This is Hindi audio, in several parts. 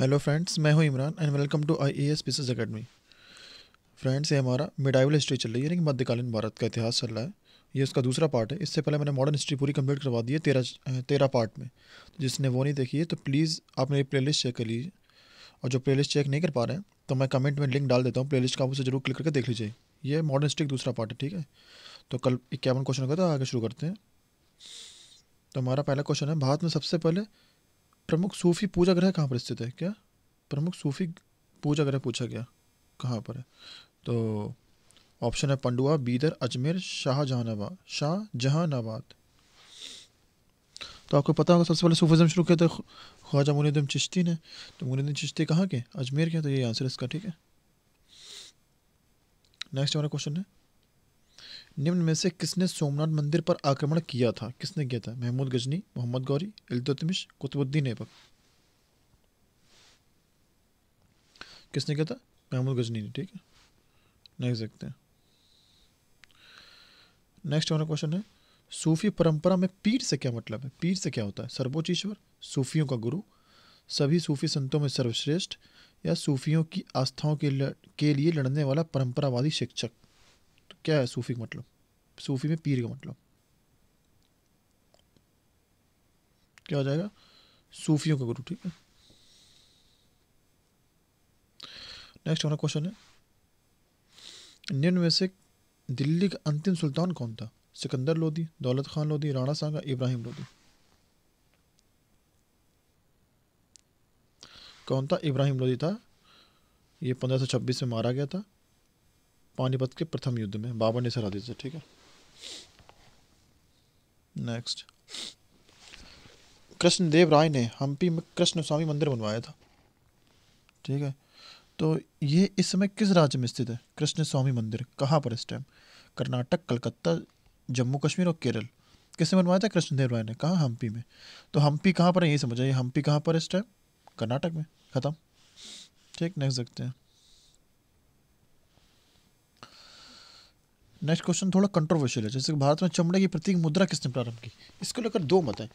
हेलो फ्रेंड्स मैं हूं Imran and welcome to I A S pieces academy friends ये हमारा मिडाइवल हिस्ट्री चल रही है यानी कि मध्यकालीन भारत का इतिहास चल रहा है ये उसका दूसरा पार्ट है इससे पहले मैंने मॉडर्न हिस्ट्री पूरी कंप्लीट करवा दी है तेरह तेरह पार्ट में जिसने वो नहीं देखी है तो प्लीज़ आप मेरी प्ले लिस्ट चेक कर लीजिए और जो प्ले लिस्ट चेक नहीं कर पा रहे हैं तो मैं कमेंट में लिंक डाल देता हूँ प्ले लिस्ट का आप उसे जरूर क्लिक करके देख लीजिए ये मॉडर्न हिस्ट्री दूसरा पार्ट है ठीक है तो कल इक्यावन क्वेश्चन होगा तो आगे शुरू करते हैं तो हमारा पहला क्वेश्चन है भारत में सबसे पहले प्रमुख सूफी पूजा ग्रह कहाँ पर स्थित है क्या प्रमुख सूफी पूजा ग्रह पूछा गया कहाँ पर है तो ऑप्शन है पंडुआ बीदर अजमेर शाहजहानाबाद शाहजहानाबाद तो आपको पता होगा सबसे पहले सूफिज्म शुरू किया था ख्वाजा मुनुद्दीन चिश्ती ने तो मुनुद्दीन चिश्ती कहाँ के अजमेर के तो ये आंसर इसका ठीक है नेक्स्ट हमारा क्वेश्चन है निम्न में से किसने सोमनाथ मंदिर पर आक्रमण किया था किसने किया था महमूद गजनी मोहम्मद गौरी इल्तुतमिश कुतुबुद्दीन ऐबक किसने किया था महमूद गजनी ने ठीक है नेक्स्ट देखते हैं नेक्स्ट हमारा क्वेश्चन है सूफी परंपरा में पीर से क्या मतलब है पीर से क्या होता है सर्वोच्च ईश्वर सूफियों का गुरु सभी सूफी संतों में सर्वश्रेष्ठ या सूफियों की आस्थाओं के, के लिए लड़ने वाला परंपरावादी शिक्षक क्या है सूफी का मतलब सूफी में पीर का मतलब क्या हो जाएगा सूफियों का गुरु ठीक है नेक्स्ट हमारा क्वेश्चन है निम्न में से दिल्ली का अंतिम सुल्तान कौन था सिकंदर लोधी दौलत खान लोधी राणा सांगा इब्राहिम लोधी कौन था इब्राहिम लोधी था ये पंद्रह सौ छब्बीस में मारा गया था पानीपत के प्रथम युद्ध में बाबर ने सरादी से ठीक है नेक्स्ट कृष्णदेव राय ने हम्पी में कृष्ण स्वामी मंदिर बनवाया था ठीक है तो ये इस समय किस राज्य में स्थित है कृष्ण स्वामी मंदिर कहाँ पर इस टाइम कर्नाटक कलकत्ता जम्मू कश्मीर और केरल किसने बनवाया था कृष्णदेव राय ने कहा हम्पी में तो हम्पी कहाँ पर है ये समझ आइए हम्पी कहाँ पर इस टाइम कर्नाटक में ख़त्म ठीक नेक्स्ट देखते हैं नेक्स्ट क्वेश्चन थोड़ा कंट्रोवर्शियल है जैसे कि भारत में चमड़े की प्रतीक मुद्रा किसने प्रारंभ की इसको लेकर दो मत हैं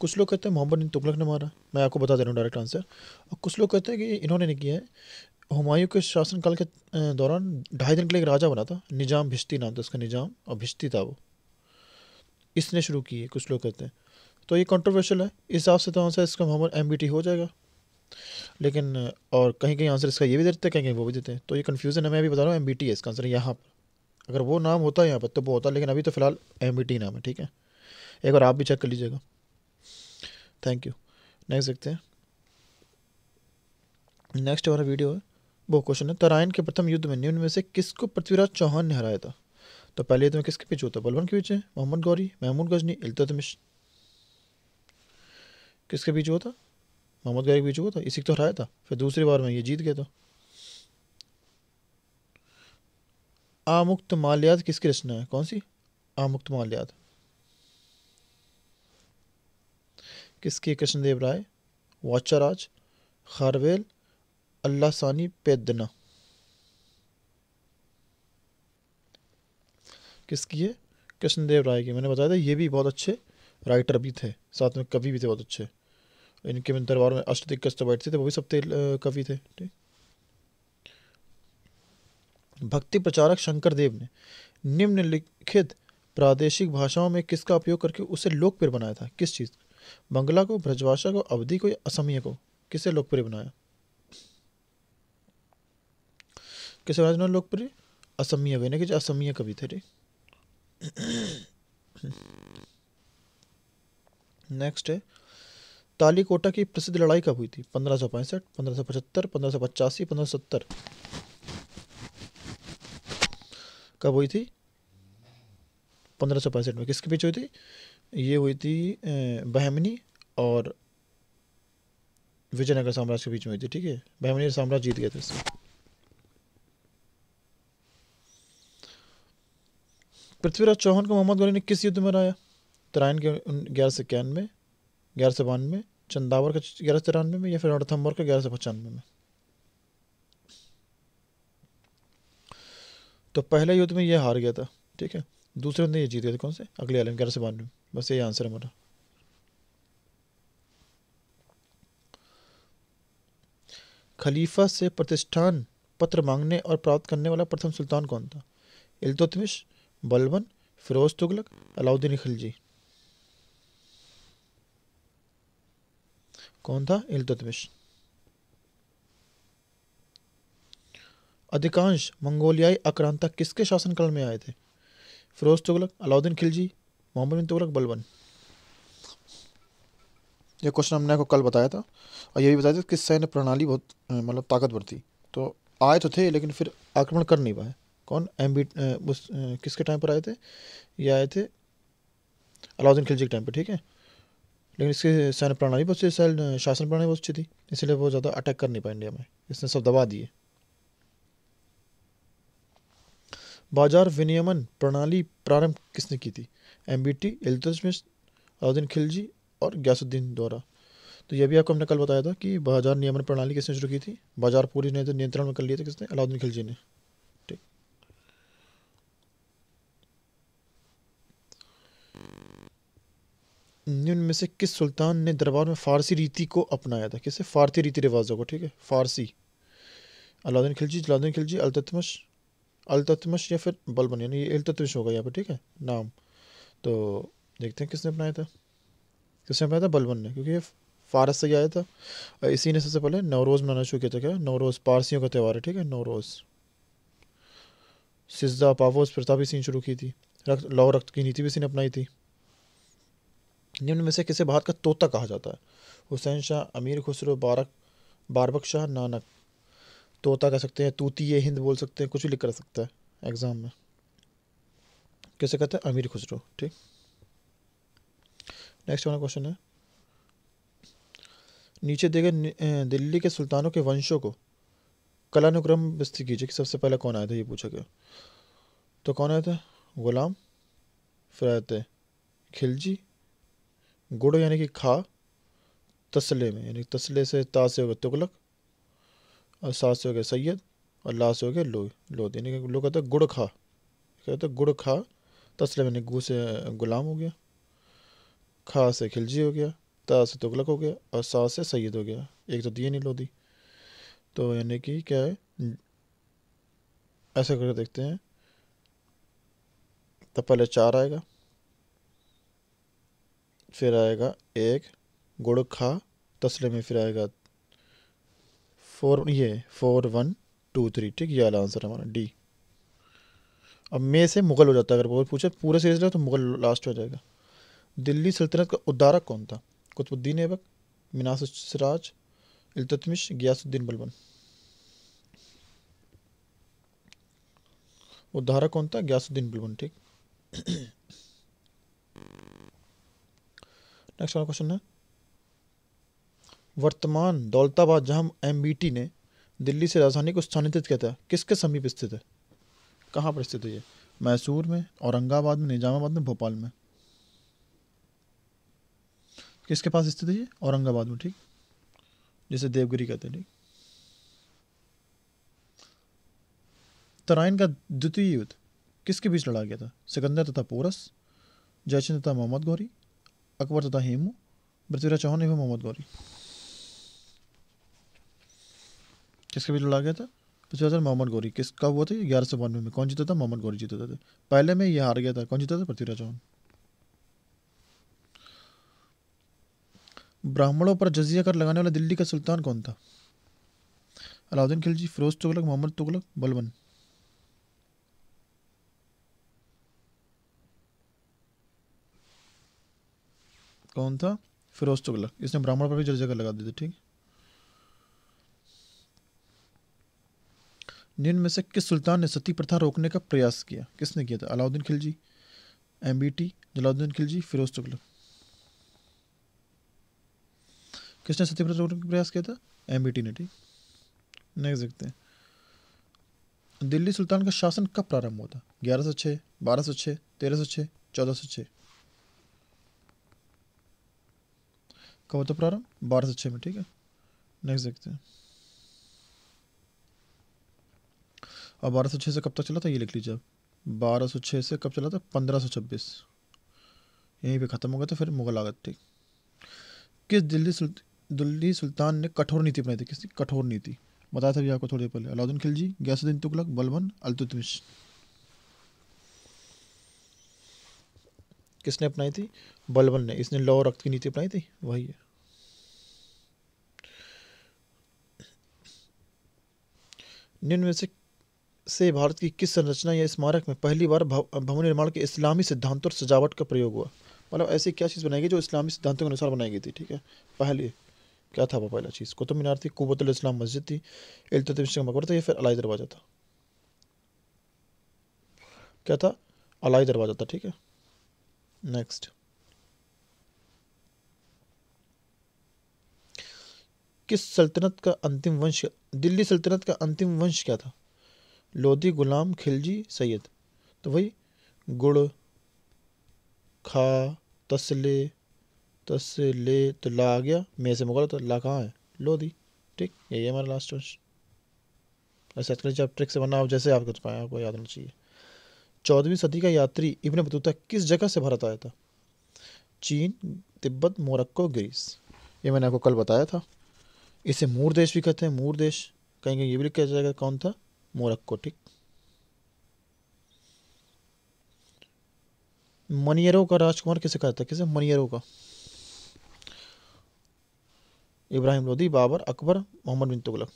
कुछ लोग कहते हैं मोहम्मद बिन तुगलक ने मारा मैं आपको बता दे रहा हूँ डायरेक्ट आंसर और कुछ लोग कहते हैं कि इन्होंने नहीं किया है हुमायूं के शासनकाल के दौरान ढाई दिन के लिए एक राजा बना था निजाम भिश्ती नाम था उसका निजाम और भिश्ती था वो इसने शुरू की है कुछ लोग कहते हैं तो ये कंट्रोवर्शियल है इस हिसाब से तो आंसर इसका मोहम्मद एम हो जाएगा लेकिन और कहीं कहीं आंसर इसका ये भी देते हैं कहीं कहीं वो भी देते हैं तो ये कन्फ्यूज़न है मैं भी बता रहा हूँ एम है इसका आंसर यहाँ पर अगर वो नाम होता है यहाँ पर तो वो होता लेकिन अभी तो फिलहाल एम e नाम है ठीक है एक बार आप भी चेक कर लीजिएगा थैंक यू नेक्स्ट देखते हैं नेक्स्ट हमारा वीडियो है वो क्वेश्चन है तराइन के प्रथम युद्ध में निम्न में से किसको पृथ्वीराज चौहान ने हराया था तो पहले युद्ध तो में किसके पीछे होता है बलवन के पीछे मोहम्मद गौरी महमूद गजनी इल्तमिश किसके पीछे हुआ था मोहम्मद गौरी के पीछे हुआ था इसी को तो हराया था फिर दूसरी बार में ये जीत गया था आमुक्त माल्याद किसकी रचना है कौन सी आमुक्त माल्याद किसकी कृष्णदेव राय वाचाराज खारवेल अल्लाह सानी पेदना किसकी है कृष्णदेव राय की मैंने बताया था ये भी बहुत अच्छे राइटर भी थे साथ में कवि भी थे बहुत अच्छे इनके दरबार में अष्ट दिग्गज बैठते थे वो भी सब कवि थे ठीक भक्ति प्रचारक शंकर देव ने निम्नलिखित प्रादेशिक भाषाओं में किसका उपयोग करके उसे लोकप्रिय बनाया था किस चीज़ बंगला को ब्रजभाषा को अवधि को या असमिया को किसे लोकप्रिय बनाया किसे बनाया लोकप्रिय असमिया को कि असमिया कवि थे नेक्स्ट है तालीकोटा की प्रसिद्ध लड़ाई कब हुई थी पंद्रह सौ पैंसठ पंद्रह सौ पचहत्तर पंद्रह सौ पचासी पंद्रह सौ सत्तर कब हुई थी पंद्रह सौ पैंसठ में किसके बीच हुई थी ये हुई थी बहमनी और विजयनगर साम्राज्य के बीच में हुई थी ठीक है बहमनी साम्राज्य जीत गए थे इससे पृथ्वीराज चौहान को मोहम्मद गौरी ने किस युद्ध में हराया तराइन के ग्यारह सौ इक्यानवे ग्यारह सौ बानवे चंदावर का ग्यारह सौ तिरानवे में या फिर रणथम्बर का ग्यारह सौ पचानवे में तो पहले युद्ध में यह हार गया था ठीक है दूसरे में यह जीत गया था कौन से अगले आलम ग्यारह सौ बानवे बस यही आंसर हमारा खलीफा से प्रतिष्ठान पत्र मांगने और प्राप्त करने वाला प्रथम सुल्तान कौन था इल्तुतमिश बलबन फिरोज तुगलक अलाउद्दीन खिलजी कौन था इल्तुतमिश अधिकांश मंगोलियाई आक्रांता किसके शासनकाल में आए थे फिरोज तुगलक अलाउद्दीन खिलजी मोहम्मद बिन तुगलक बलबन यह क्वेश्चन हमने आपको कल बताया था और यह भी बताया था कि सैन्य प्रणाली बहुत मतलब ताकतवर थी तो आए तो थे लेकिन फिर आक्रमण कर नहीं पाए कौन एम बी उस किसके टाइम पर आए थे ये आए थे अलाउद्दीन खिलजी के टाइम पर ठीक है लेकिन इसकी सैन्य प्रणाली बहुत अच्छी शासन प्रणाली बहुत अच्छी थी इसलिए वो ज़्यादा अटैक कर नहीं पाए इंडिया में इसने सब दबा दिए बाजार विनियमन प्रणाली प्रारंभ किसने की थी M B T Iltutmish Alauddin Khilji और ग्यासुद्दीन द्वारा तो यह भी आपको हमने कल बताया था कि बाजार नियमन प्रणाली किसने शुरू की थी बाजार पूरी ने नियंत्रण में कर लिए थे किसने अलाउद्दीन खिलजी ने ठीक निम्न में से किस सुल्तान ने दरबार में फारसी रीति को अपनाया था किसे फारसी रीति रिवाजों को ठीक है फारसी अलाउद्दीन खिलजी जलाउद्दीन खिलजी अलतमश अलतमश या फिर बलबन यानी ये अलतमश होगा यहाँ पर ठीक है नाम तो देखते हैं किसने अपनाया था किसने अपनाया था बलबन ने क्योंकि ये फारस से ही आया था इसी ने सबसे पहले नवरोज़ मनाना शुरू किया था क्या नवरोज़ पारसियों का त्यौहार है ठीक है नवरोज़ सिजदा पावोज प्रथा भी इसी ने शुरू की थी रक्त लौ रक्त की नीति भी इसी ने अपनाई थी निम्न में से किसे भारत का तोता कहा जाता है हुसैन शाह अमीर खुसरो बारक बारबक शाह नानक तोता कह सकते हैं तूती ये हिंद बोल सकते हैं कुछ भी लिख कर सकता है एग्ज़ाम में कैसे कहते हैं अमीर खुसरो ठीक नेक्स्ट वाला क्वेश्चन है नीचे देखे दिल्ली के सुल्तानों के वंशों को कलानुक्रम विस्तृत कीजिए कि सबसे पहले कौन आया था ये पूछा गया तो कौन आया था गुलाम फिर आए थे खिलजी गुड़ यानी कि खा तसले में यानी तसले से ता से होगा तुगलक और सात से हो गया सैयद और लास्ट हो गया लो लोदी यानी कि लोग कहते गुड़ खा कहते गुड़ खा तसले में गु से गुलाम हो गया खा से खिलजी हो गया ता से तुगलक हो गया और सात से सैद हो गया एक तो दिए नहीं लोदी तो यानी कि क्या है ऐसा करके देखते हैं तो पहले चार आएगा फिर आएगा एक गुड़ खा तस्ले में फिर आएगा फोर ये फोर वन टू थ्री ठीक ये वाला आंसर हमारा डी अब मे से मुगल हो जाता है अगर वो पूछे पूरे सीरीज में तो मुगल लास्ट हो जाएगा दिल्ली सल्तनत का उद्धारक कौन था कुतुबुद्दीन ऐबक मिनासराज इल्तमिश गियासुद्दीन बलबन उद्धारक कौन था गियासुद्दीन बलबन ठीक नेक्स्ट वाला क्वेश्चन है वर्तमान दौलताबाद जहां एम ने दिल्ली से राजधानी को स्थानांतरित किया था किसके समीप स्थित है कहाँ पर स्थित है ये मैसूर में औरंगाबाद में निजामाबाद में भोपाल में किसके पास स्थित है ये औरंगाबाद में ठीक जिसे देवगिरी कहते हैं ठीक तराइन का द्वितीय युद्ध किसके बीच लड़ा गया था सिकंदर तथा पोरस जयचंद तथा मोहम्मद गौरी अकबर तथा हेमू पृथ्वीराज चौहान एवं मोहम्मद गौरी किसके बीच लड़ा गया था पिछले साल मोहम्मद गौरी कब हुआ था ग्यारह सौ बानवे में कौन जीता था मोहम्मद गौरी जीता था पहले में ये हार गया था कौन जीता था पृथ्वीराज चौहान ब्राह्मणों पर जजिया कर लगाने वाला दिल्ली का सुल्तान कौन था अलाउद्दीन खिलजी फिरोज तुगलक मोहम्मद तुगलक बलबन कौन था फिरोज तुगलक इसने ब्राह्मणों पर भी जजिया कर लगा दिया था ठीक निम्न में से किस सुल्तान ने सती प्रथा रोकने का प्रयास किया किसने किया था Alauddin Khilji M B T Jalaluddin Khilji Firoz Tughlaq किसने सती प्रथा रोकने का प्रयास किया था एम बी टी ने ठीक नेक्स्ट देखते हैं दिल्ली सुल्तान का शासन कब प्रारंभ हुआ था ग्यारह सौ छः बारह सौ छः तेरह सौ छः चौदह सौ छः कब होता प्रारंभ बारह सौ छः में ठीक है नेक्स्ट देखते हैं और बारह सौ छः से कब तक चला था ये लिख लीजिए आप बारह सौ छः से कब चला था पंद्रह सौ छब्बीस यहीं पर ख़त्म हो गया तो फिर मुगल आगत थी किस दिल्ली सुल, दिल्ली सुल्तान ने कठोर नीति अपनाई थी किसकी कठोर नीति बताया था भी आपको थोड़ी देर पहले अलाउद्दीन खिलजी गैसुद्दीन तुगलक बलबन अलतुतमिश किसने अपनाई थी बलबन ने इसने लौ रक्त की नीति अपनाई थी वही है निम्न में से से भारत की किस संरचना या स्मारक में पहली बार भवन निर्माण के इस्लामी सिद्धांतों और सजावट का प्रयोग हुआ मतलब ऐसी क्या चीज़ बनाई गई जो इस्लामी सिद्धांतों के अनुसार बनाई गई थी ठीक है पहले क्या था वो पहला चीज़ कुतुब मीनार थी कुबतुल इस्लाम मस्जिद थी इल्तुतम शेख मकबर था या फिर अलाई दरवाज़ा था क्या था अलाई दरवाज़ा था ठीक है नेक्स्ट किस सल्तनत का अंतिम वंश दिल्ली सल्तनत का अंतिम वंश क्या था लोदी गुलाम खिलजी सैयद तो वही गुड़ खा तसले तसले तो ला आ गया मे से मुगल तो ला कहाँ है लोधी ठीक यही है हमारा लास्ट क्वेश्चन ऐसे आजकल ट्रिक से बना आप जैसे आपको तो पाए आपको याद होना चाहिए चौदहवीं सदी का यात्री इब्न बतूता किस जगह से भारत आया था चीन तिब्बत मोरक्को ग्रीस ये मैंने आपको कल बताया था इसे मूर देश भी कहते हैं मूर देश कहेंगे ये भी लिखा जाएगा कौन था मोरक्को टिक मनियरों का राजकुमार किसे कहता है किसे मनियरों का इब्राहिम लोदी बाबर अकबर मोहम्मद बिन तुगलक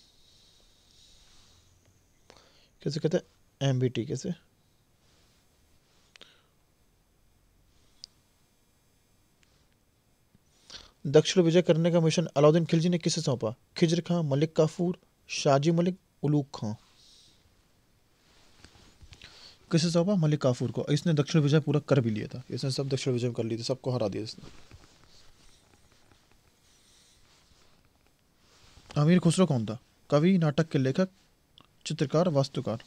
किसे कहते हैं एम बी टी कैसे दक्षिण विजय करने का मिशन अलाउद्दीन खिलजी ने किसे सौंपा खिजर खां मलिक काफूर शाजी मलिक उलूक खां किससे सौंपा मलिक काफूर को इसने दक्षिण विजय पूरा कर भी लिया था इसने सब दक्षिण विजय कर लिए थे सबको हरा दिया इसने अमीर खुसरो कौन था कवि नाटक के लेखक चित्रकार वास्तुकार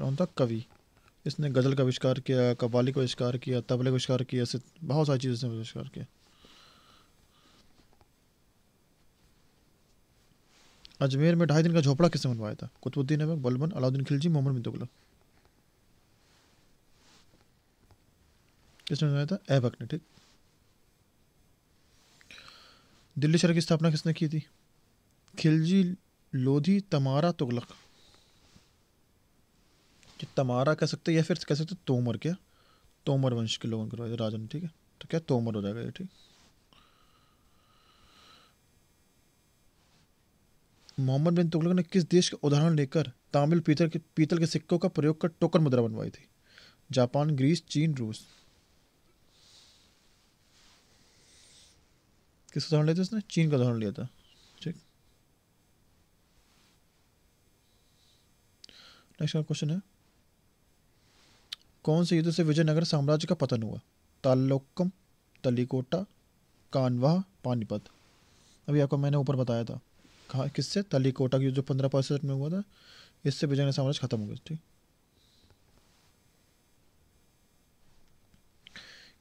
कौन था कवि इसने गज़ल का आविष्कार किया कवाली का आविष्कार किया तबले का आविष्कार किया बहुत सारी चीज़ों ने आविष्कार किया अजमेर में ढाई दिन का झोपड़ा किसने बनवाया था कुतुबुद्दीन ऐबक बलबन अलाउद्दीन खिलजी मोहम्मद बिन तुगलक किसने बनवाया था ऐबक ने ठीक दिल्ली शहर की स्थापना किसने की थी खिलजी लोधी तमारा तुगलक जो तमारा कह सकते या फिर कह सकते तोमर क्या तोमर वंश के लोगों के राजन ठीक है तो क्या तोमर हो जाएगा ये ठीक मोहम्मद बिन तुगलक ने किस देश का उदाहरण लेकर तामिल पीतल के पीतल के सिक्कों का प्रयोग कर टोकन मुद्रा बनवाई थी जापान ग्रीस चीन रूस किस उदाहरण लिया था उसने चीन का उदाहरण लिया था ठीक नेक्स्ट क्वेश्चन है कौन से युद्ध से विजयनगर साम्राज्य का पतन हुआ तालोक्कम तलीकोटा कानवा पानीपत अभी आपको मैंने ऊपर बताया था कहा किससे तली कोटा की जो पंद्रह पैंसठ में हुआ था इससे विजय साम्राज्य खत्म हो गया ठीक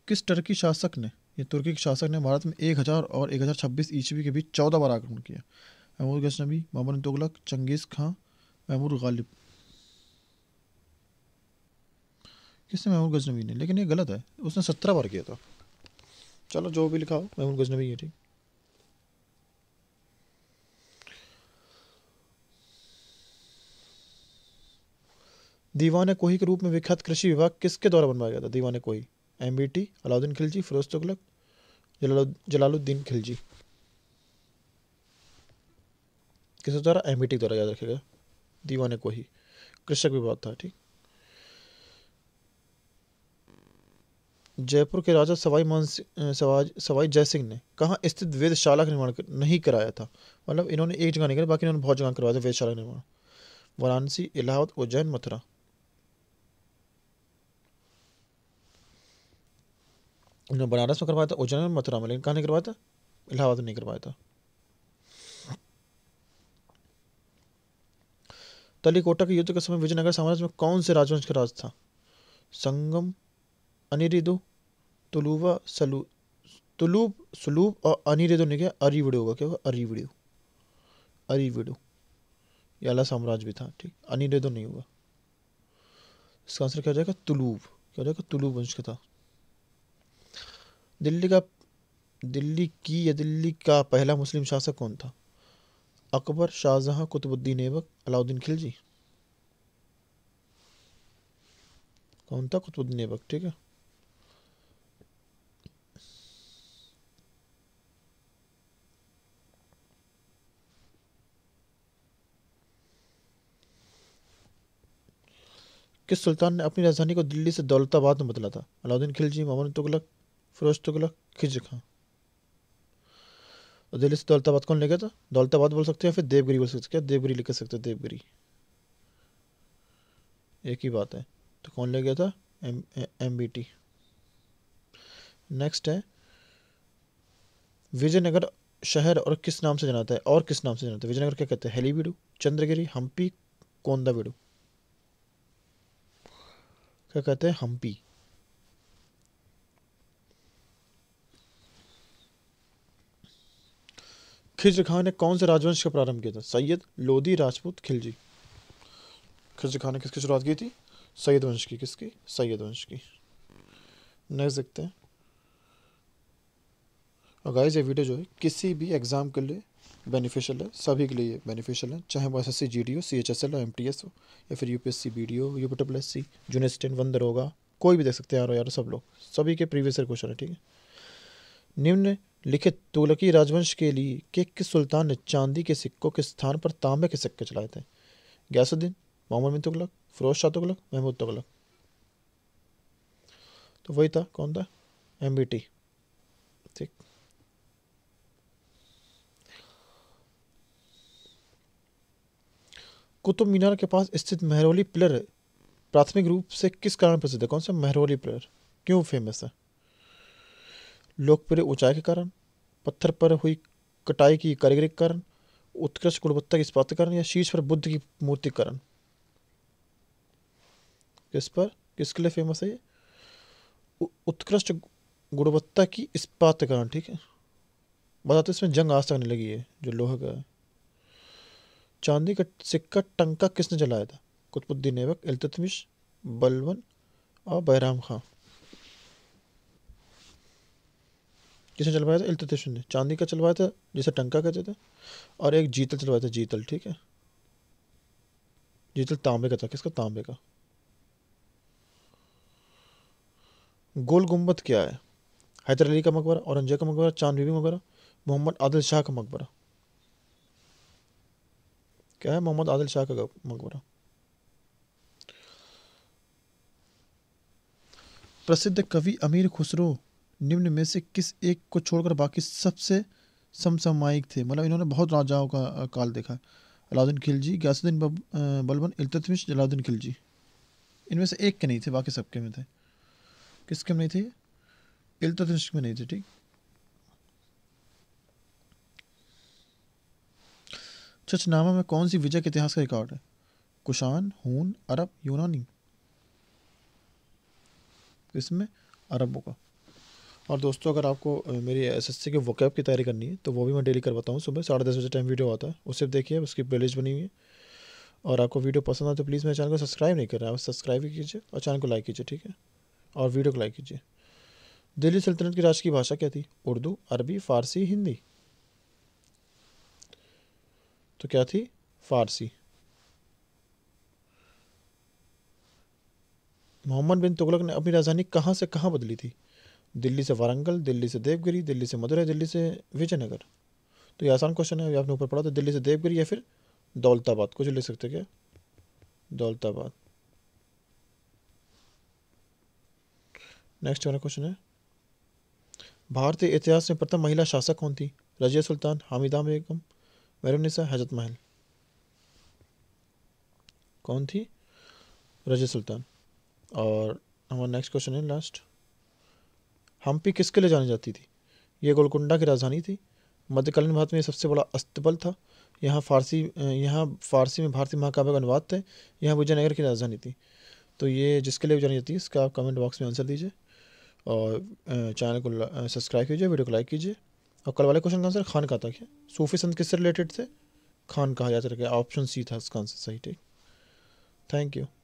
किस टर्की शासक ने ये तुर्की के शासक ने भारत में एक हज़ार और एक हज़ार छब्बीस ईस्वी के बीच चौदह बार आक्रमण किया महमूद गजनबी मोहम्मद तुगलक चंगेज़ खां महमूद गालिब किसने महमूद गजनबी ने लेकिन ये गलत है उसने सत्रह बार किया था चलो जो भी लिखा हो महमूद गजनबी ये ठीक दीवान कोही के रूप में विख्यात कृषि विभाग किसके द्वारा बनवाया गया था दीवान कोही M B T Alauddin Khilji Firoz Tughlaq Jalaluddin Khilji किस द्वारा एम बी टी द्वारा याद रखेगा दीवान कोही कृषक विभाग था ठीक जयपुर के राजा सवाई मान सवाई सवाई जय सिंह ने कहा स्थित वेदशाला का निर्माण नहीं कराया था मतलब इन्होंने एक जगह नहीं कराया बाकी इन्होंने बहुत जगह करवाया था वेदशाला निर्माण वाराणसी इलाहाबाद उज्जैन मथुरा उन्होंने बनारस में करवाया था उज्जैन में मथुरा में लेकिन कहाँ नहीं करवाया था इलाहाबाद में नहीं करवाया था तलीकोटा के युद्ध के समय विजयनगर साम्राज्य में कौन से राजवंश का राज था संगम अनिरिदो तुलुवा सलू तुलूब सलूब और अनिरिदो ने क्या अरीविडो होगा क्या होगा अरीविडो अरीविडो ये अला साम्राज्य भी था ठीक अनिरिदो नहीं होगा इसका आंसर क्या हो जाएगा तुलूब क्या हो जाएगा तुलूब वंश का था दिल्ली का दिल्ली की या दिल्ली का पहला मुस्लिम शासक कौन था अकबर शाहजहां कुतुबुद्दीन ऐबक अलाउद्दीन खिलजी कौन था कुतुबुद्दीन ऐबक ठीक है किस सुल्तान ने अपनी राजधानी को दिल्ली से दौलताबाद में बदला था अलाउद्दीन खिलजी मोहम्मद तुगलक फिरोज तुगलक खिज्र खां और दिल्ली से दौलताबाद कौन ले गया था दौलताबाद बोल सकते हैं फिर देवगिरी बोल सकते क्या देवगिरी लिख सकते देवगिरी एक ही बात है तो कौन ले गया था M M B T next है विजयनगर शहर और किस नाम से जाना है और किस नाम से जाना है विजयनगर क्या कहते हैं बीडू चंद्रगिरी हम्पी कोंदावीडू क्या कहते हैं हम्पी खिज्र खान ने कौन से राजवंश का प्रारंभ किया था सैयद लोधी राजपूत खिलजी खिज्र खान ने किसकी शुरुआत की थी सैयद वंश की किसकी सैयद वंश की नेक्स्ट देखते हैं और गाइस ये वीडियो जो है किसी भी एग्ज़ाम के लिए बेनिफिशियल है सभी के लिए बेनिफिशियल है चाहे वो S S C G D हो सी एच एस एल हो एम टी एस हो या फिर U P S C B D हो U P W S C junior assistant one दरोगा कोई भी देख सकते हैं यार यार सब लोग सभी के प्रीवियस ईयर क्वेश्चन है ठीक है निम्न लिखित तुगलकी राजवंश के लिए के किस सुल्तान ने चांदी के सिक्कों के स्थान पर तांबे के सिक्के चलाए थे गयासुद्दीन मोहम्मद बिन तुगलक फिरोज शाह तुगलक महमूद तुगलक तो वही था कौन था एम बी टी ठीक कुतुब मीनार के पास स्थित मेहरोली पिलर प्राथमिक रूप से किस कारण प्रसिद्ध है कौन सा मेहरोली पिलर क्यों फेमस है लोकप्रिय ऊंचाई के कारण पत्थर पर हुई कटाई की कारीगरी के कारण उत्कृष्ट गुणवत्ता की स्पात कारण या शीर्ष पर बुद्ध की मूर्ति कारण किस पर किसके लिए फेमस है ये उत्कृष्ट गुणवत्ता की इस्पात कारण ठीक है बताते इसमें जंग आज तक नहीं लगी है जो लोहा का चांदी का सिक्का टंका किसने जलाया था कुतुबुद्दीन ऐबक इल्तुतमिश बलवन और बहराम खां किसने चलवाया था इल्तुतमिश ने चांदी का चलवाया था जिसे टंका कहते थे और एक जीतल चलवाया था जीतल ठीक है जीतल तांबे का था किसका तांबे का गोल गुम्बद क्या है हैदर अली का मकबरा औरंगजेब का मकबरा चांद बीबी मकबरा मोहम्मद आदिल शाह का मकबरा क्या है मोहम्मद आदिल शाह का मकबरा प्रसिद्ध कवि अमीर खुसरो निम्न में से किस एक को छोड़कर बाकी सबसे समसामयिक थे मतलब इन्होंने बहुत राजाओं का काल देखा अलाउद्दीन खिलजी गयासुद्दीन बलबन इल्तमिश जलाउद्दीन खिलजी इनमें से एक के नहीं थे बाकी सबके में थे किसके में नहीं थे इल्तमिश में नहीं थे ठीक चचनामा में कौन सी विजय के इतिहास का रिकॉर्ड है कुशान हून अरब यूनानी इसमें अरबों का और दोस्तों अगर आपको मेरी एसएससी के वोकैब की तैयारी करनी है तो वो भी मैं डेली करवाता हूँ सुबह साढ़े दस बजे टाइम वीडियो आता है उसे देखिए उसकी प्लेलिस्ट बनी हुई है और आपको वीडियो पसंद आए तो प्लीज़ मेरे चैनल को सब्सक्राइब नहीं कर रहा है सब्सक्राइब भी कीजिए और चैनल को लाइक कीजिए ठीक है और वीडियो को लाइक कीजिए दिल्ली सल्तनत की राजकीय भाषा क्या थी उर्दू अरबी फारसी हिंदी तो क्या थी फारसी मोहम्मद बिन तुगलक ने अपनी राजधानी कहाँ से कहाँ बदली थी दिल्ली से वारंगल दिल्ली से देवगिरी दिल्ली से मदुरई दिल्ली से विजयनगर तो ये आसान क्वेश्चन है अभी आपने ऊपर पढ़ा तो दिल्ली से देवगिरी या फिर दौलताबाद कुछ ले सकते क्या दौलताबाद नेक्स्ट हमारा क्वेश्चन है भारतीय इतिहास में प्रथम महिला शासक कौन थी रजिया सुल्तान हामिदा बेगम मेरुनिसा हजरत महल कौन थी रजिया सुल्तान और हमारा नेक्स्ट क्वेश्चन है लास्ट हम्पी किसके लिए जानी जाती थी ये गोलकुंडा की राजधानी थी मध्यकालीन भारत में सबसे बड़ा अस्तबल था यहाँ फारसी यहाँ फारसी में भारतीय महाकाव्य का अनुवाद थे यहाँ विजयनगर की राजधानी थी तो ये जिसके लिए जानी जाती है इसका आप कमेंट बॉक्स में आंसर दीजिए और चैनल को सब्सक्राइब कीजिए वीडियो को लाइक कीजिए और कल वाले क्वेश्चन का आंसर खान का था क्या सूफी संत किससे रिलेटेड थे खान कहा जाता है ऑप्शन सी था इसका आंसर सही ठीक थैंक यू